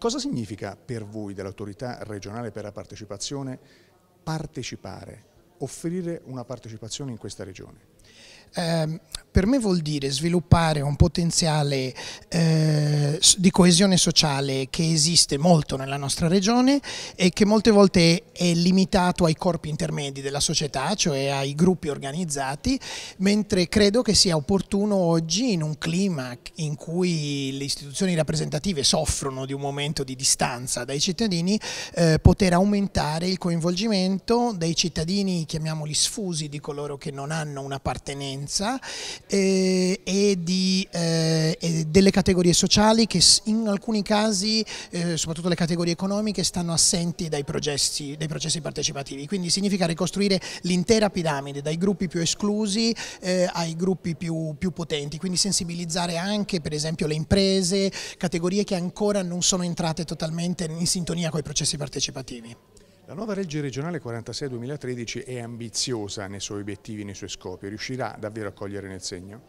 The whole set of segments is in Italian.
Cosa significa per voi dell'autorità regionale per la partecipazione partecipare, offrire una partecipazione in questa regione? Ehm, per me vuol dire sviluppare un potenziale eh, di coesione sociale che esiste molto nella nostra regione e che molte volte è limitato ai corpi intermedi della società, cioè ai gruppi organizzati, mentre credo che sia opportuno oggi in un clima in cui le istituzioni rappresentative soffrono di un momento di distanza dai cittadini, eh, poter aumentare il coinvolgimento dei cittadini, chiamiamoli sfusi, di coloro che non hanno una parte appartenenza eh, e, di, eh, delle categorie sociali che in alcuni casi, eh, soprattutto le categorie economiche, stanno assenti dai processi, dai processi partecipativi. Quindi significa ricostruire l'intera piramide, dai gruppi più esclusi eh, ai gruppi più, più potenti, quindi sensibilizzare anche per esempio le imprese, categorie che ancora non sono entrate totalmente in sintonia con i processi partecipativi. La nuova legge regionale 46-2013 è ambiziosa nei suoi obiettivi e nei suoi scopi, riuscirà davvero a cogliere nel segno?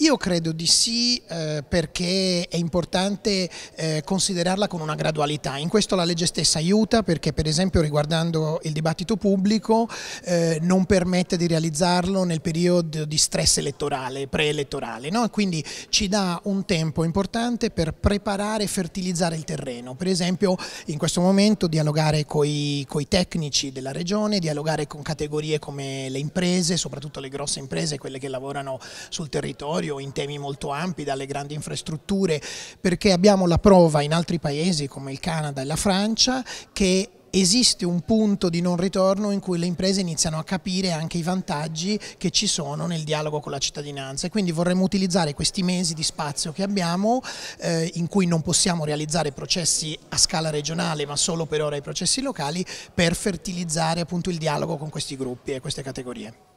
Io credo di sì eh, perché è importante eh, considerarla con una gradualità, in questo la legge stessa aiuta perché per esempio riguardando il dibattito pubblico eh, non permette di realizzarlo nel periodo di stress elettorale, preelettorale, no? quindi ci dà un tempo importante per preparare e fertilizzare il terreno, per esempio in questo momento dialogare con i tecnici della regione, dialogare con categorie come le imprese, soprattutto le grosse imprese, quelle che lavorano sul territorio, territorio in temi molto ampi, dalle grandi infrastrutture, perché abbiamo la prova in altri paesi come il Canada e la Francia che esiste un punto di non ritorno in cui le imprese iniziano a capire anche i vantaggi che ci sono nel dialogo con la cittadinanza e quindi vorremmo utilizzare questi mesi di spazio che abbiamo eh, in cui non possiamo realizzare processi a scala regionale ma solo per ora i processi locali per fertilizzare appunto il dialogo con questi gruppi e queste categorie.